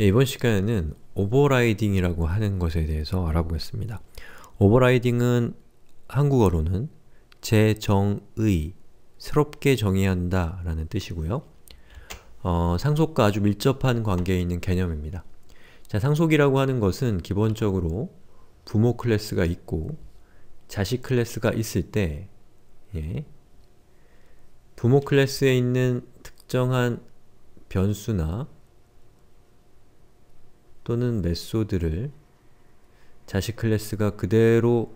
예, 이번 시간에는 오버라이딩이라고 하는 것에 대해서 알아보겠습니다. 오버라이딩은 한국어로는 재정의, 새롭게 정의한다 라는 뜻이고요. 어, 상속과 아주 밀접한 관계에 있는 개념입니다. 자, 상속이라고 하는 것은 기본적으로 부모 클래스가 있고 자식 클래스가 있을 때 예, 부모 클래스에 있는 특정한 변수나 또는 메소드를 자식 클래스가 그대로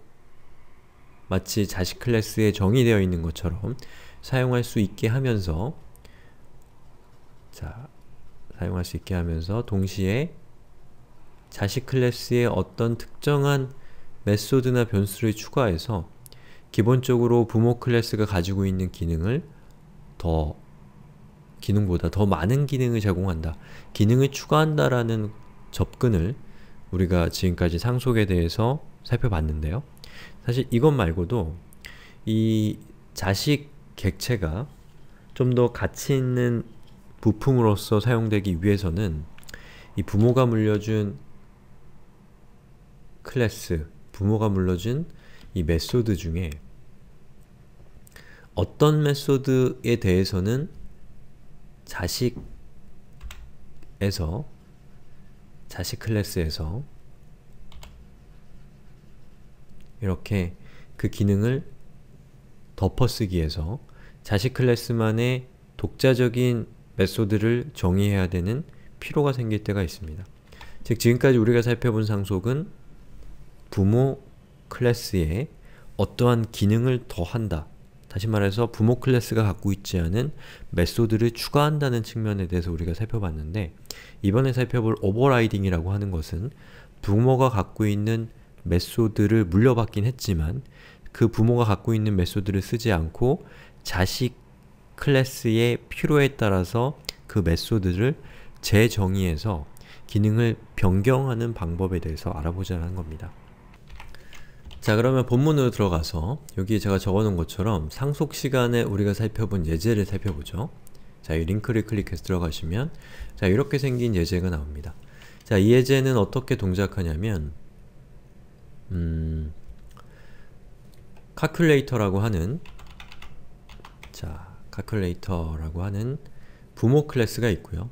마치 자식 클래스에 정의되어 있는 것처럼 사용할 수 있게 하면서 자, 사용할 수 있게 하면서 동시에 자식 클래스에 어떤 특정한 메소드나 변수를 추가해서 기본적으로 부모 클래스가 가지고 있는 기능을 더 기능보다 더 많은 기능을 제공한다. 기능을 추가한다라는 접근을 우리가 지금까지 상속에 대해서 살펴봤는데요. 사실 이것 말고도 이 자식 객체가 좀 더 가치 있는 부품으로서 사용되기 위해서는 이 부모가 물려준 클래스, 부모가 물려준 이 메소드 중에 어떤 메소드에 대해서는 자식에서 자식 클래스에서 이렇게 그 기능을 덮어쓰기에서 자식 클래스만의 독자적인 메소드를 정의해야 되는 필요가 생길 때가 있습니다. 즉 지금까지 우리가 살펴본 상속은 부모 클래스에 어떠한 기능을 더한다 다시 말해서 부모 클래스가 갖고 있지 않은 메소드를 추가한다는 측면에 대해서 우리가 살펴봤는데 이번에 살펴볼 오버라이딩이라고 하는 것은 부모가 갖고 있는 메소드를 물려받긴 했지만 그 부모가 갖고 있는 메소드를 쓰지 않고 자식 클래스의 필요에 따라서 그 메소드를 재정의해서 기능을 변경하는 방법에 대해서 알아보자는 겁니다. 자 그러면 본문으로 들어가서 여기 제가 적어놓은 것처럼 상속 시간에 우리가 살펴본 예제를 살펴보죠. 자, 이 링크를 클릭해서 들어가시면 자, 이렇게 생긴 예제가 나옵니다. 자, 이 예제는 어떻게 동작하냐면 음... 카큘레이터라고 하는 자, 카큘레이터라고 하는 부모 클래스가 있고요.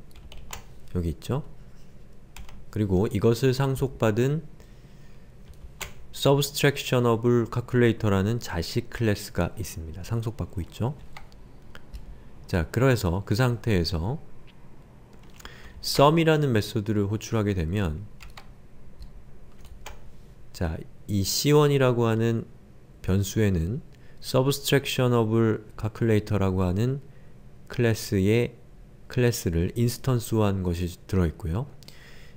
여기 있죠? 그리고 이것을 상속받은 Subtractionable Calculator라는 자식 클래스가 있습니다. 상속받고 있죠? 자, 그래서 그 상태에서 sum이라는 메소드를 호출하게 되면 자, 이 c1이라고 하는 변수에는 subtractionable calculator라고 하는 클래스의 클래스를 인스턴스화한 것이 들어있고요.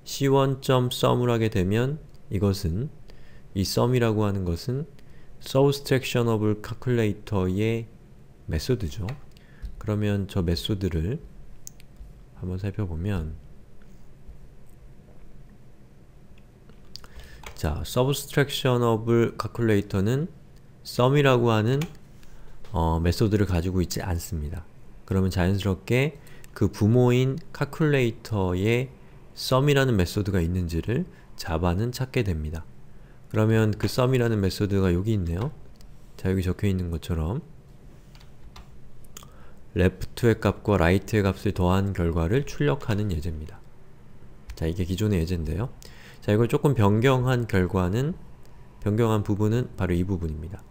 c1.sum을 하게 되면 이것은 이 sum이라고 하는 것은 subtraction of calculator의 메소드죠. 그러면 저 메소드를 한번 살펴보면 자, subtraction of calculator는 sum이라고 하는 어, 메소드를 가지고 있지 않습니다. 그러면 자연스럽게 그 부모인 calculator의 sum이라는 메소드가 있는지를 자바는 찾게 됩니다. 그러면 그 sum이라는 메소드가 여기 있네요. 자 여기 적혀있는 것처럼 left의 값과 right의 값을 더한 결과를 출력하는 예제입니다. 자 이게 기존의 예제인데요. 자 이걸 조금 변경한 결과는 변경한 부분은 바로 이 부분입니다.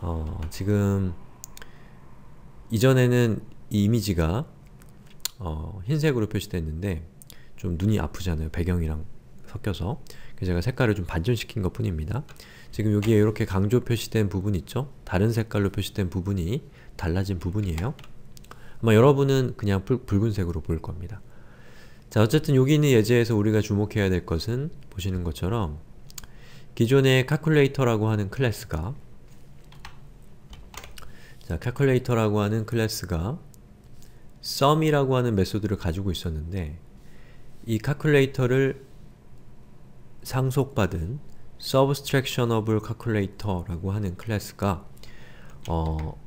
어, 지금 이전에는 이 이미지가 어, 흰색으로 표시됐는데 좀 눈이 아프잖아요. 배경이랑 섞여서 제가 색깔을 좀 반전시킨 것 뿐입니다. 지금 여기에 이렇게 강조 표시된 부분 있죠? 다른 색깔로 표시된 부분이 달라진 부분이에요. 아마 여러분은 그냥 붉, 붉은색으로 보 겁니다. 자 어쨌든 여기 있는 예제에서 우리가 주목해야 될 것은 보시는 것처럼 기존의 calculator라고 하는 클래스가 자 calculator라고 하는 클래스가 sum이라고 하는 메소드를 가지고 있었는데 이 calculator를 상속받은 Subtractionable Calculator라고 하는 클래스가 어,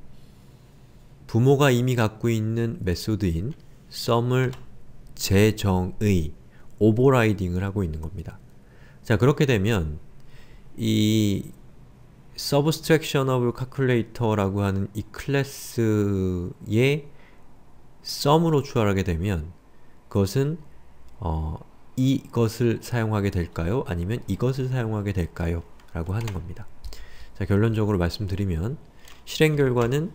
부모가 이미 갖고 있는 메소드인 sum을 재정의 오버라이딩을 하고 있는 겁니다. 자 그렇게 되면 이 Subtractionable Calculator라고 하는 이 클래스의 sum으로 추월하게 되면 그것은 어, 이것을 사용하게 될까요? 아니면 이것을 사용하게 될까요? 라고 하는 겁니다. 자, 결론적으로 말씀드리면 실행 결과는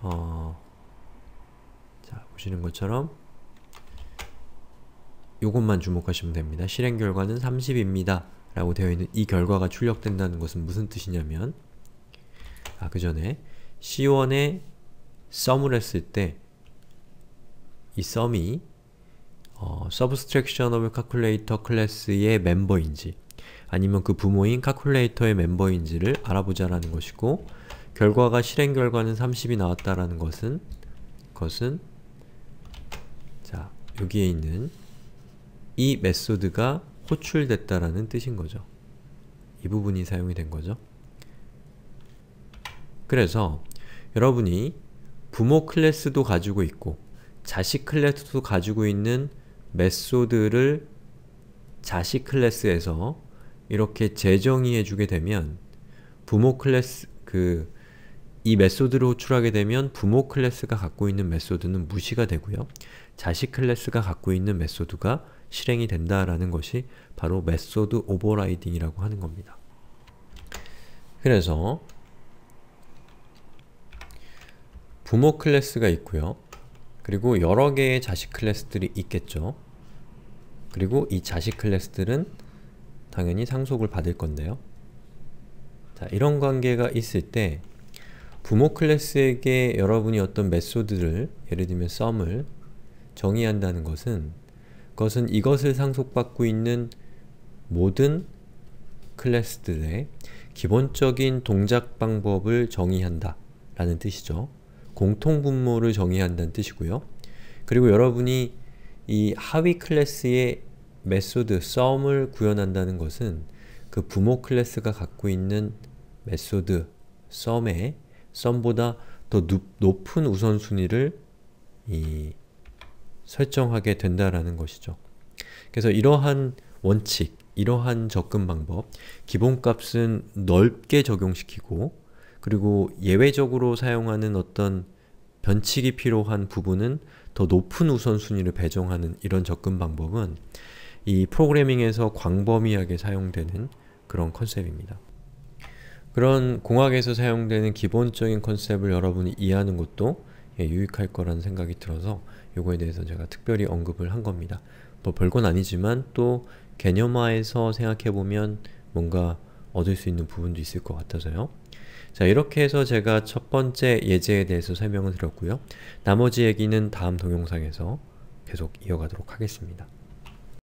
어, 자, 보시는 것처럼 요것만 주목하시면 됩니다. 실행 결과는 30입니다. 라고 되어 있는 이 결과가 출력된다는 것은 무슨 뜻이냐면 아, 그 전에 C1에 썸을 했을 때이 썸이 어, subtraction of calculator 클래스의 멤버인지 아니면 그 부모인 calculator의 멤버인지를 알아보자라는 것이고 결과가 실행 결과는 30이 나왔다라는 것은 것은 자 여기에 있는 이 메소드가 호출됐다라는 뜻인 거죠. 이 부분이 사용이 된 거죠. 그래서 여러분이 부모 클래스도 가지고 있고 자식 클래스도 가지고 있는 메소드를 자식 클래스에서 이렇게 재정의해 주게 되면 부모 클래스 그 이 메소드를 호출하게 되면 부모 클래스가 갖고 있는 메소드는 무시가 되고요. 자식 클래스가 갖고 있는 메소드가 실행이 된다라는 것이 바로 메소드 오버라이딩이라고 하는 겁니다. 그래서 부모 클래스가 있고요. 그리고 여러 개의 자식 클래스들이 있겠죠. 그리고 이 자식 클래스들은 당연히 상속을 받을 건데요. 자, 이런 관계가 있을 때 부모 클래스에게 여러분이 어떤 메소드를, 예를 들면 썸을 정의한다는 것은 그것은 이것을 상속받고 있는 모든 클래스들의 기본적인 동작 방법을 정의한다 라는 뜻이죠. 공통분모를 정의한다는 뜻이고요. 그리고 여러분이 이 하위 클래스의 메소드, 썸을 구현한다는 것은 그 부모 클래스가 갖고 있는 메소드, 썸의 썸보다 더 높은 우선순위를 설정하게 된다라는 것이죠. 그래서 이러한 원칙, 이러한 접근 방법, 기본값은 넓게 적용시키고 그리고 예외적으로 사용하는 어떤 변칙이 필요한 부분은 더 높은 우선순위를 배정하는 이런 접근 방법은 이 프로그래밍에서 광범위하게 사용되는 그런 컨셉입니다. 그런 공학에서 사용되는 기본적인 컨셉을 여러분이 이해하는 것도 예, 유익할 거라는 생각이 들어서 요거에 대해서 제가 특별히 언급을 한 겁니다. 뭐 별건 아니지만 또개념화에서 생각해보면 뭔가 얻을 수 있는 부분도 있을 것 같아서요. 자, 이렇게 해서 제가 첫 번째 예제에 대해서 설명을 드렸고요. 나머지 얘기는 다음 동영상에서 계속 이어가도록 하겠습니다.